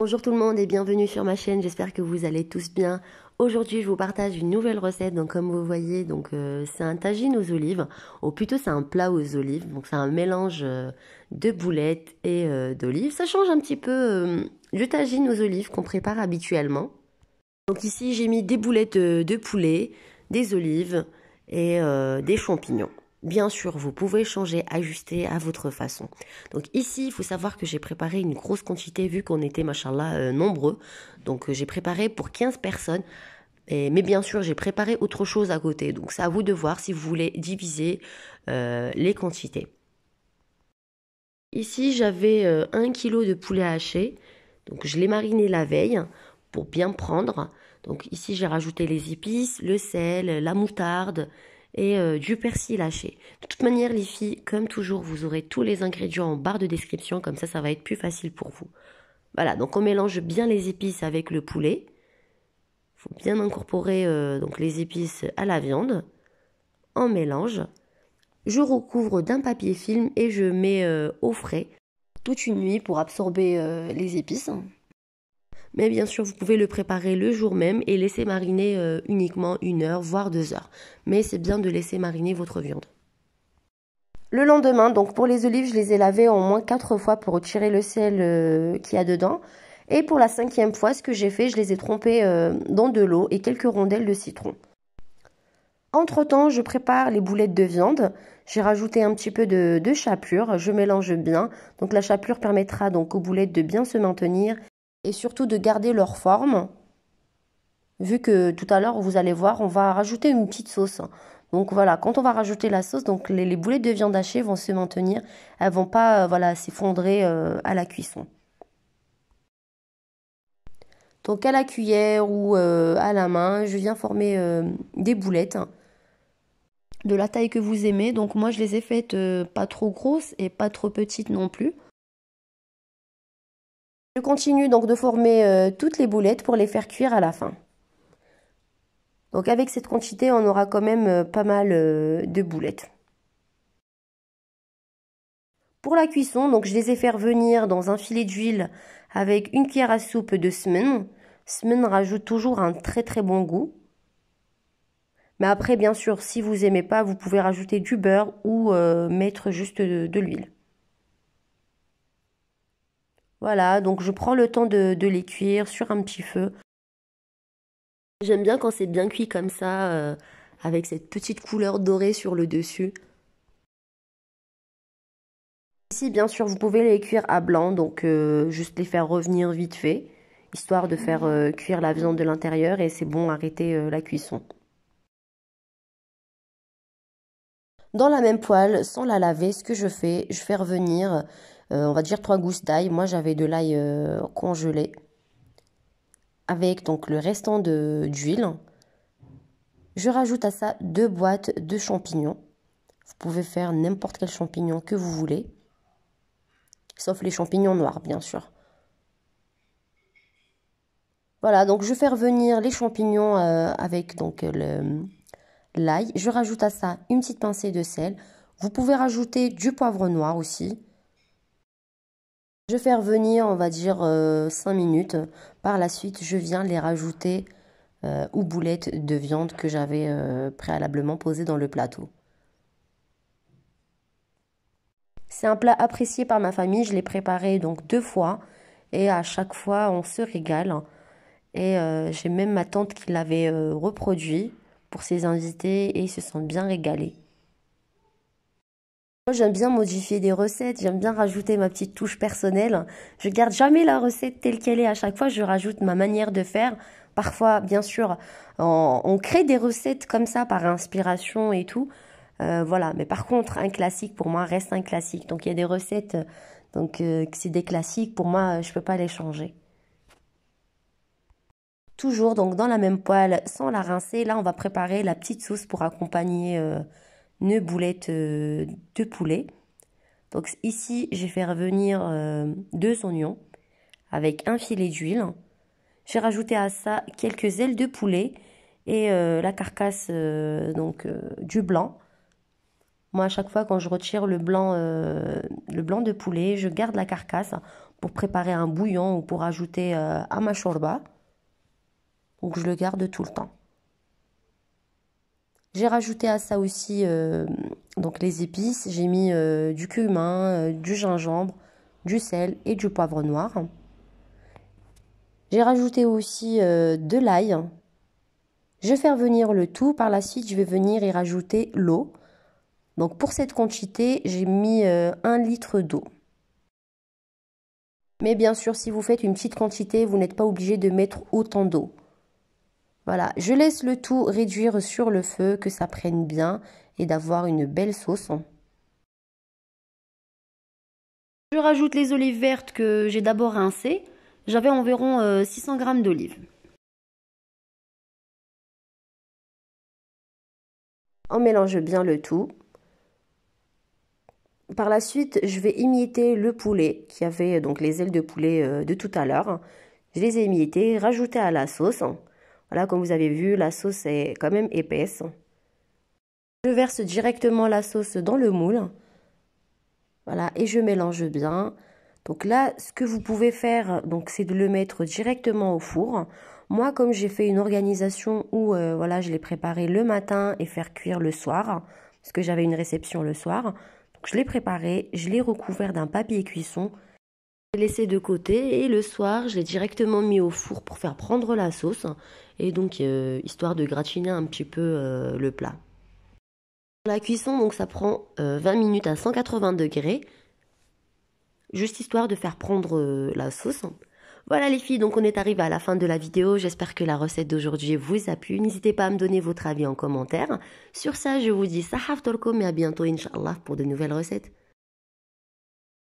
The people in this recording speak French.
Bonjour tout le monde et bienvenue sur ma chaîne, j'espère que vous allez tous bien. Aujourd'hui je vous partage une nouvelle recette, donc comme vous voyez donc euh, c'est un tagine aux olives, ou plutôt c'est un plat aux olives, donc c'est un mélange euh, de boulettes et euh, d'olives. Ça change un petit peu du tagine aux olives qu'on prépare habituellement. Donc ici j'ai mis des boulettes de poulet, des olives et des champignons. Bien sûr, vous pouvez changer, ajuster à votre façon. Donc ici, il faut savoir que j'ai préparé une grosse quantité vu qu'on était, machin là euh, nombreux. Donc euh, j'ai préparé pour 15 personnes. mais bien sûr, j'ai préparé autre chose à côté. Donc c'est à vous de voir si vous voulez diviser euh, les quantités. Ici, j'avais 1 kg de poulet haché. Donc je l'ai mariné la veille pour bien prendre. Donc ici, j'ai rajouté les épices, le sel, la moutarde, et euh, du persil haché. De toute manière, les filles, comme toujours, vous aurez tous les ingrédients en barre de description, comme ça, ça va être plus facile pour vous. Voilà, donc on mélange bien les épices avec le poulet. Faut bien incorporer euh, donc les épices à la viande. On mélange. Je recouvre d'un papier film et je mets euh, au frais toute une nuit pour absorber les épices. Mais bien sûr, vous pouvez le préparer le jour même et laisser mariner euh, uniquement une heure, voire deux heures. Mais c'est bien de laisser mariner votre viande. Le lendemain, donc pour les olives, je les ai lavées au moins quatre fois pour retirer le sel qui euh, qu'il y a dedans. Et pour la cinquième fois, ce que j'ai fait, je les ai trempées euh, dans de l'eau et quelques rondelles de citron. Entre-temps, je prépare les boulettes de viande. J'ai rajouté un petit peu de, de, chapelure, je mélange bien. Donc la chapelure permettra donc aux boulettes de bien se maintenir et surtout de garder leur forme. Vu que tout à l'heure, vous allez voir, on va rajouter une petite sauce. Donc voilà, quand on va rajouter la sauce, donc les, boulettes de viande hachée vont se maintenir, elles vont pas euh, voilà, s'effondrer euh, à la cuisson. Donc à la cuillère ou euh, à la main, je viens former des boulettes de la taille que vous aimez. Donc moi je les ai faites pas trop grosses et pas trop petites non plus. Je continue donc de former euh, toutes les boulettes pour les faire cuire à la fin. Donc avec cette quantité, on aura quand même euh, pas mal euh, de boulettes. Pour la cuisson, donc je les ai fait venir dans un filet d'huile avec une cuillère à soupe de semaine. Semaine rajoute toujours un très très bon goût. Mais après, bien sûr, si vous aimez pas, vous pouvez rajouter du beurre ou mettre juste de l'huile. Voilà, donc je prends le temps de, les cuire sur un petit feu. J'aime bien quand c'est bien cuit comme ça, euh, avec cette petite couleur dorée sur le dessus. Ici, bien sûr, vous pouvez les cuire à blanc, donc euh, juste les faire revenir vite fait, histoire de faire euh, cuire la viande de l'intérieur et c'est bon, arrêter la cuisson. Dans la même poêle, sans la laver, ce que je fais, je fais revenir euh, on va dire trois gousses d'ail. Moi, j'avais de l'ail euh, congelé avec donc le restant d'huile. Je rajoute à ça deux boîtes de champignons. Vous pouvez faire n'importe quel champignon que vous voulez, sauf les champignons noirs, bien sûr. Voilà, donc je fais revenir les champignons euh, avec donc l'ail. Je rajoute à ça une petite pincée de sel. Vous pouvez rajouter du poivre noir aussi. Je fais revenir, on va dire, 5 euh, minutes. Par la suite, je viens les rajouter euh, aux boulettes de viande que j'avais euh, préalablement posées dans le plateau. C'est un plat apprécié par ma famille, je l'ai préparé donc deux fois et à chaque fois on se régale. Et j'ai même ma tante qui l'avait reproduit pour ses invités et ils se sont bien régalés. Moi, j'aime bien modifier des recettes, j'aime bien rajouter ma petite touche personnelle. Je garde jamais la recette telle qu'elle est. À chaque fois, je rajoute ma manière de faire. Parfois, bien sûr, on, crée des recettes comme ça par inspiration et tout. Euh, voilà. Mais par contre, un classique pour moi reste un classique. Donc, il y a des recettes, donc euh, c'est des classiques. Pour moi, je ne peux pas les changer toujours donc dans la même poêle sans la rincer. Là, on va préparer la petite sauce pour accompagner euh, ne boulette euh, de poulet. Donc ici, j'ai fait revenir euh, deux oignons avec un filet d'huile. J'ai rajouté à ça quelques ailes de poulet et euh, la carcasse donc du blanc. Moi, à chaque fois, quand je retire le blanc, le blanc de poulet, je garde la carcasse pour préparer un bouillon ou pour ajouter à ma chorba Donc, je le garde tout le temps. J'ai rajouté à ça aussi euh, donc les épices. J'ai mis euh, du cumin, euh, du gingembre, du sel et du poivre noir. J'ai rajouté aussi de l'ail. Je vais faire venir le tout. Par la suite, je vais venir y rajouter l'eau. Donc pour cette quantité, j'ai mis un litre d'eau. Mais bien sûr, si vous faites une petite quantité, vous n'êtes pas obligé de mettre autant d'eau. Voilà, je laisse le tout réduire sur le feu, que ça prenne bien et d'avoir une belle sauce. Je rajoute les olives vertes que j'ai d'abord rincées. J'avais environ 600 euh, g d'olives. On mélange bien le tout. Par la suite, je vais imiter le poulet qui avait euh, donc les ailes de poulet euh, de tout à l'heure. Je les ai imitées, rajoutées à la sauce. Voilà, comme vous avez vu, la sauce est quand même épaisse. Je verse directement la sauce dans le moule. Voilà, et je mélange bien. Donc là, ce que vous pouvez faire, donc c'est de le mettre directement au four. Moi, comme j'ai fait une organisation où euh, voilà, je l'ai préparé le matin et faire cuire le soir, parce que j'avais une réception le soir. Donc je l'ai préparé, je l'ai recouvert d'un papier cuisson laissé de côté et le soir, je l'ai directement mis au four pour faire prendre la sauce et donc euh, histoire de gratiner un petit peu euh, le plat. La cuisson, donc ça prend 20 euh, minutes à 180 degrés, juste histoire de faire prendre la sauce. Voilà les filles, donc on est arrivé à la fin de la vidéo. J'espère que la recette d'aujourd'hui vous a plu. N'hésitez pas à me donner votre avis en commentaire. Sur ça, je vous dis sahaf tolkom et à bientôt, Inch'Allah, pour de nouvelles recettes.